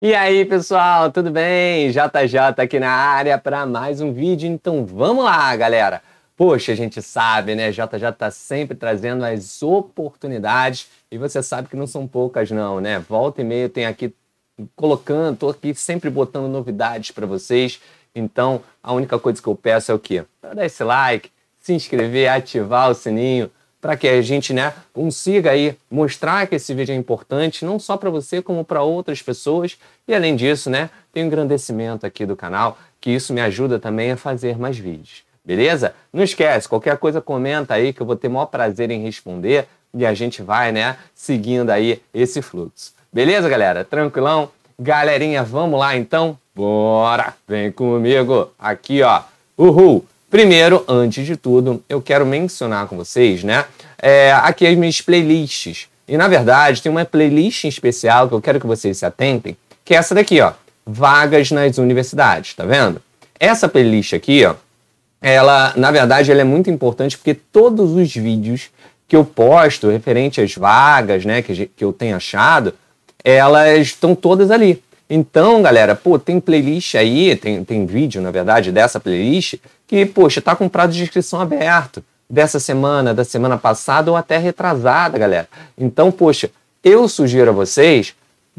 E aí, pessoal, tudo bem? JJ tá aqui na área para mais um vídeo. Então, vamos lá, galera. Poxa, a gente sabe, né? JJ tá sempre trazendo as oportunidades e você sabe que não são poucas não, né? Volta e meia eu tenho aqui colocando, tô aqui sempre botando novidades para vocês. Então, a única coisa que eu peço é o quê? Dá dar esse like, se inscrever, ativar o sininho para que a gente né, consiga aí mostrar que esse vídeo é importante, não só para você, como para outras pessoas. E além disso, né, tem um engrandecimento aqui do canal, que isso me ajuda também a fazer mais vídeos. Beleza? Não esquece, qualquer coisa comenta aí que eu vou ter o maior prazer em responder e a gente vai, né, seguindo aí esse fluxo. Beleza, galera? Tranquilão? Galerinha, vamos lá então? Bora! Vem comigo aqui, ó. Uhul! Primeiro, antes de tudo, eu quero mencionar com vocês, né? É, aqui as minhas playlists. E na verdade, tem uma playlist especial que eu quero que vocês se atentem, que é essa daqui, ó. Vagas nas universidades, tá vendo? Essa playlist aqui, ó, ela, na verdade, ela é muito importante porque todos os vídeos que eu posto referente às vagas, né, que, que eu tenho achado, elas estão todas ali. Então, galera, pô, tem playlist aí, tem, tem vídeo, na verdade, dessa playlist que, poxa, tá com prazo de inscrição aberto dessa semana, da semana passada ou até retrasada, galera. Então, poxa, eu sugiro a vocês,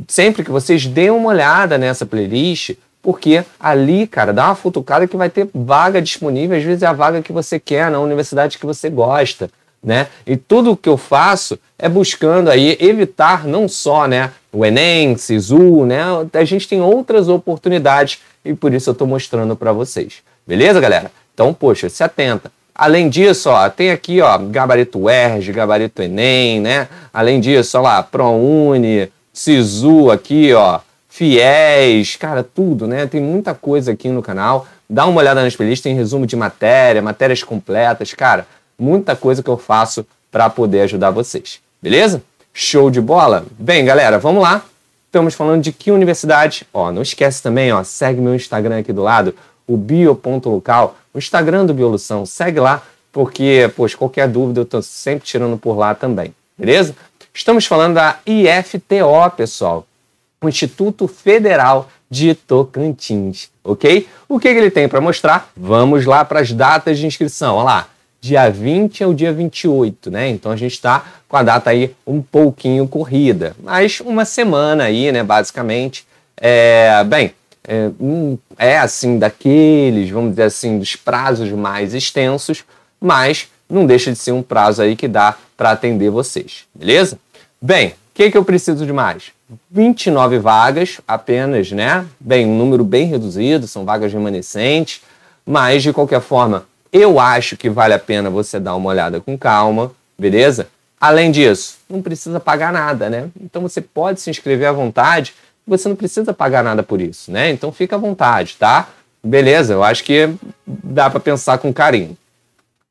sempre que vocês deem uma olhada nessa playlist, porque ali, cara, dá uma futucada que vai ter vaga disponível, às vezes é a vaga que você quer na universidade que você gosta né? E tudo o que eu faço é buscando aí evitar não só, né, o Enem, Sisu, né? A gente tem outras oportunidades e por isso eu estou mostrando para vocês. Beleza, galera? Então, poxa, se atenta. Além disso, ó, tem aqui, ó, gabarito ERJ, gabarito Enem, né? Além disso, ó lá, ProUni, Sisu aqui, ó, fiéis, cara, tudo, né? Tem muita coisa aqui no canal. Dá uma olhada nas playlists, tem resumo de matéria, matérias completas, cara muita coisa que eu faço para poder ajudar vocês. Beleza? Show de bola? Bem, galera, vamos lá. Estamos falando de que universidade? Ó, não esquece também, ó, segue meu Instagram aqui do lado, o bio.local, o Instagram do Biolução. Segue lá, porque, pois, qualquer dúvida eu estou sempre tirando por lá também. Beleza? Estamos falando da IFTO, pessoal. Instituto Federal de Tocantins, ok? O que, que ele tem para mostrar? Vamos lá para as datas de inscrição. Olha lá, dia 20 ao dia 28, né? Então a gente está com a data aí um pouquinho corrida, mas uma semana aí, né? Basicamente, é, bem, é, hum, é assim daqueles, vamos dizer assim, dos prazos mais extensos, mas não deixa de ser um prazo aí que dá para atender vocês, beleza? Bem, o que, que eu preciso de mais? 29 vagas apenas, né? Bem, um número bem reduzido, são vagas remanescentes, mas de qualquer forma, eu acho que vale a pena você dar uma olhada com calma, beleza? Além disso, não precisa pagar nada, né? Então você pode se inscrever à vontade, você não precisa pagar nada por isso, né? Então fica à vontade, tá? Beleza, eu acho que dá para pensar com carinho.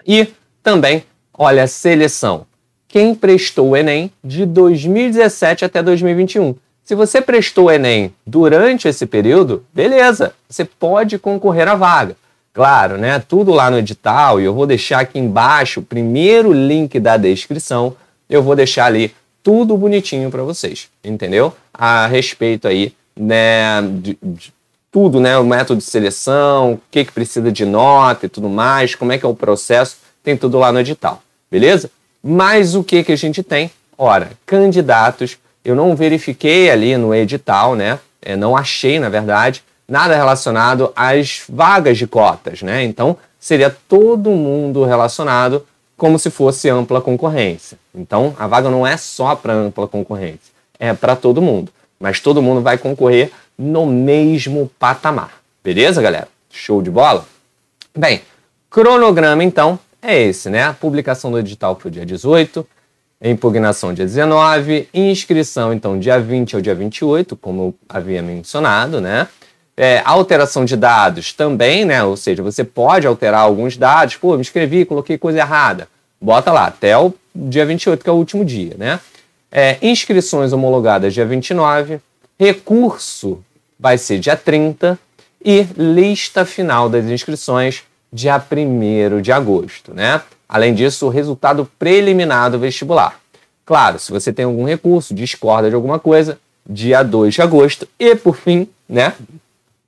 E também, olha, seleção. Quem prestou o Enem de 2017 até 2021? Se você prestou o Enem durante esse período, beleza, você pode concorrer à vaga. Claro, né? Tudo lá no edital e eu vou deixar aqui embaixo o primeiro link da descrição. Eu vou deixar ali tudo bonitinho para vocês, entendeu? A respeito aí, né, de, de tudo, né, o método de seleção, o que que precisa de nota e tudo mais, como é que é o processo, tem tudo lá no edital, beleza? Mas o que que a gente tem? Ora, candidatos, eu não verifiquei ali no edital, né? É, não achei, na verdade, nada relacionado às vagas de cotas, né? Então, seria todo mundo relacionado como se fosse ampla concorrência. Então, a vaga não é só para ampla concorrência, é para todo mundo. Mas todo mundo vai concorrer no mesmo patamar. Beleza, galera? Show de bola? Bem, cronograma então é esse, né? Publicação do edital para o dia 18, impugnação dia 19, inscrição então dia 20 ao dia 28, como eu havia mencionado, né? É, alteração de dados também, né? Ou seja, você pode alterar alguns dados. Pô, me inscrevi, coloquei coisa errada. Bota lá, até o dia 28, que é o último dia, né? É, inscrições homologadas dia 29. Recurso vai ser dia 30. E lista final das inscrições dia 1 de agosto, né? Além disso, o resultado preliminar do vestibular. Claro, se você tem algum recurso, discorda de alguma coisa, dia 2 de agosto. E, por fim, né?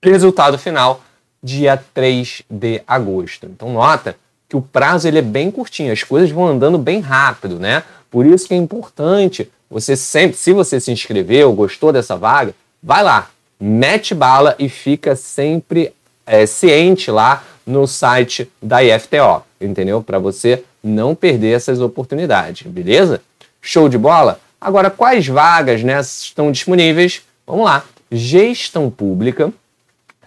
Resultado final, dia 3 de agosto. Então nota que o prazo ele é bem curtinho, as coisas vão andando bem rápido, né? Por isso que é importante você sempre, se você se inscreveu, gostou dessa vaga, vai lá, mete bala e fica sempre é, ciente lá no site da IFTO, entendeu? Para você não perder essas oportunidades, beleza? Show de bola? Agora, quais vagas né, estão disponíveis? Vamos lá. Gestão pública,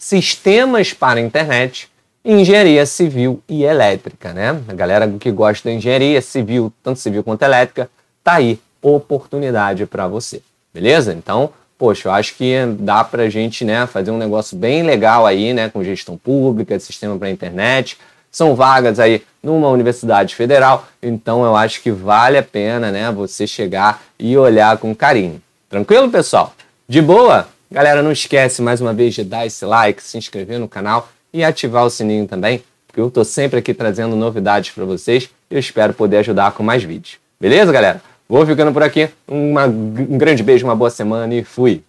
sistemas para internet engenharia civil e elétrica, né? A galera que gosta da engenharia civil, tanto civil quanto elétrica, tá aí oportunidade para você, beleza? Então, poxa, eu acho que dá para a gente, né, fazer um negócio bem legal aí, né, com gestão pública, sistema para internet. São vagas aí numa universidade federal, então eu acho que vale a pena, né, você chegar e olhar com carinho. Tranquilo, pessoal? De boa? Galera, não esquece mais uma vez de dar esse like, se inscrever no canal e ativar o sininho também, porque eu estou sempre aqui trazendo novidades para vocês e eu espero poder ajudar com mais vídeos. Beleza, galera? Vou ficando por aqui. Uma, um grande beijo, uma boa semana e fui!